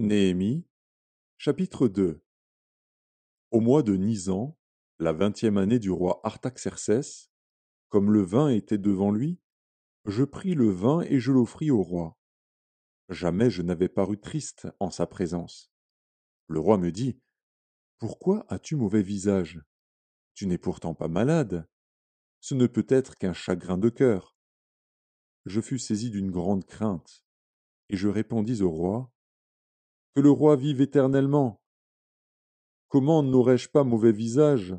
Néhémie chapitre 2 Au mois de Nisan, la vingtième année du roi Artaxerces, comme le vin était devant lui, je pris le vin et je l'offris au roi. Jamais je n'avais paru triste en sa présence. Le roi me dit Pourquoi as-tu mauvais visage Tu n'es pourtant pas malade. Ce ne peut être qu'un chagrin de cœur. Je fus saisi d'une grande crainte, et je répondis au roi que le roi vive éternellement! Comment n'aurais-je pas mauvais visage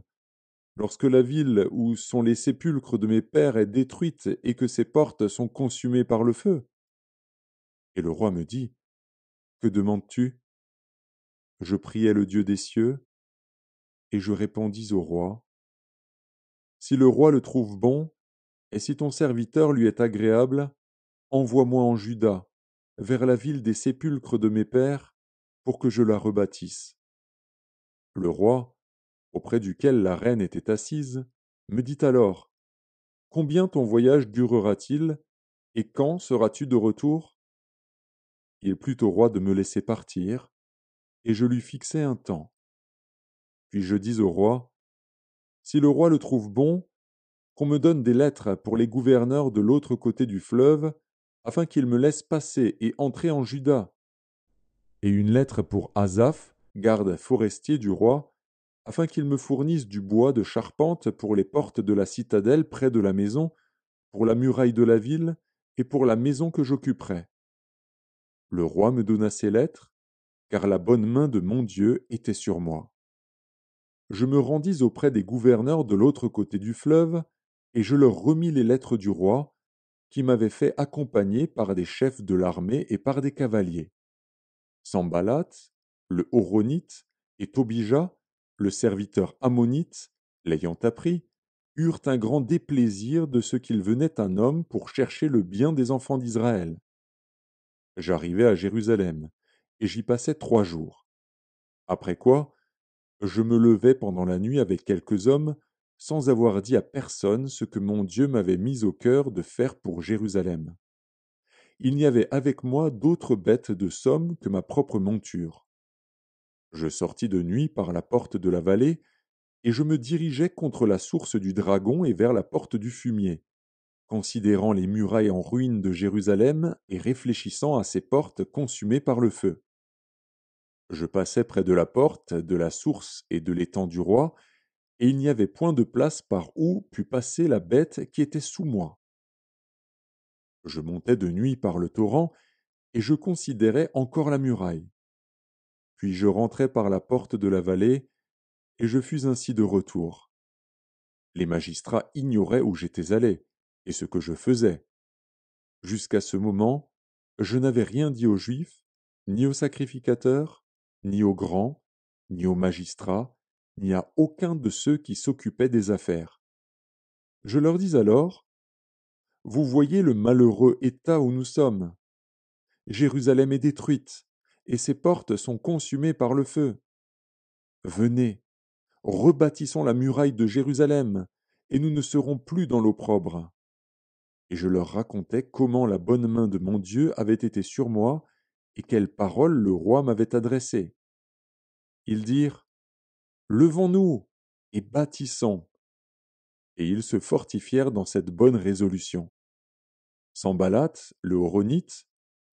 lorsque la ville où sont les sépulcres de mes pères est détruite et que ses portes sont consumées par le feu Et le roi me dit, Que demandes-tu Je priai le Dieu des cieux, et je répondis au roi, Si le roi le trouve bon, et si ton serviteur lui est agréable, envoie-moi en Juda, vers la ville des sépulcres de mes pères, pour que je la rebâtisse. Le roi, auprès duquel la reine était assise, me dit alors Combien ton voyage durera-t-il et quand seras-tu de retour Il plut au roi de me laisser partir, et je lui fixai un temps. Puis je dis au roi Si le roi le trouve bon, qu'on me donne des lettres pour les gouverneurs de l'autre côté du fleuve, afin qu'ils me laissent passer et entrer en Juda, et une lettre pour Azaf, garde forestier du roi, afin qu'il me fournisse du bois de charpente pour les portes de la citadelle près de la maison, pour la muraille de la ville et pour la maison que j'occuperai. Le roi me donna ces lettres, car la bonne main de mon Dieu était sur moi. Je me rendis auprès des gouverneurs de l'autre côté du fleuve, et je leur remis les lettres du roi, qui m'avait fait accompagner par des chefs de l'armée et par des cavaliers. Sambalat, le Horonite, et Tobija, le serviteur ammonite, l'ayant appris, eurent un grand déplaisir de ce qu'il venait un homme pour chercher le bien des enfants d'Israël. J'arrivai à Jérusalem, et j'y passai trois jours. Après quoi, je me levai pendant la nuit avec quelques hommes, sans avoir dit à personne ce que mon Dieu m'avait mis au cœur de faire pour Jérusalem il n'y avait avec moi d'autres bêtes de somme que ma propre monture. Je sortis de nuit par la porte de la vallée, et je me dirigeai contre la source du dragon et vers la porte du fumier, considérant les murailles en ruine de Jérusalem et réfléchissant à ces portes consumées par le feu. Je passai près de la porte, de la source et de l'étang du roi, et il n'y avait point de place par où pût passer la bête qui était sous moi. Je montais de nuit par le torrent, et je considérais encore la muraille. Puis je rentrais par la porte de la vallée, et je fus ainsi de retour. Les magistrats ignoraient où j'étais allé, et ce que je faisais. Jusqu'à ce moment, je n'avais rien dit aux Juifs, ni aux sacrificateurs, ni aux grands, ni aux magistrats, ni à aucun de ceux qui s'occupaient des affaires. Je leur dis alors vous voyez le malheureux état où nous sommes. Jérusalem est détruite, et ses portes sont consumées par le feu. Venez, rebâtissons la muraille de Jérusalem, et nous ne serons plus dans l'opprobre. Et je leur racontais comment la bonne main de mon Dieu avait été sur moi, et quelles paroles le roi m'avait adressées. Ils dirent Levons-nous et bâtissons et ils se fortifièrent dans cette bonne résolution. Sambalat, le Horonite,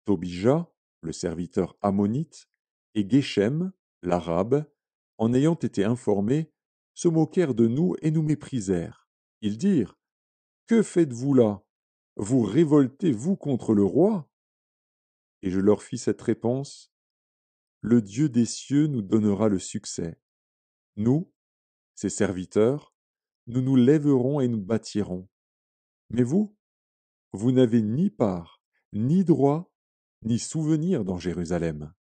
Tobija, le serviteur ammonite, et Geshem, l'arabe, en ayant été informés, se moquèrent de nous et nous méprisèrent. Ils dirent Que faites-vous là Vous révoltez-vous contre le roi Et je leur fis cette réponse Le Dieu des cieux nous donnera le succès. Nous, ses serviteurs, nous nous lèverons et nous bâtirons. Mais vous, vous n'avez ni part, ni droit, ni souvenir dans Jérusalem.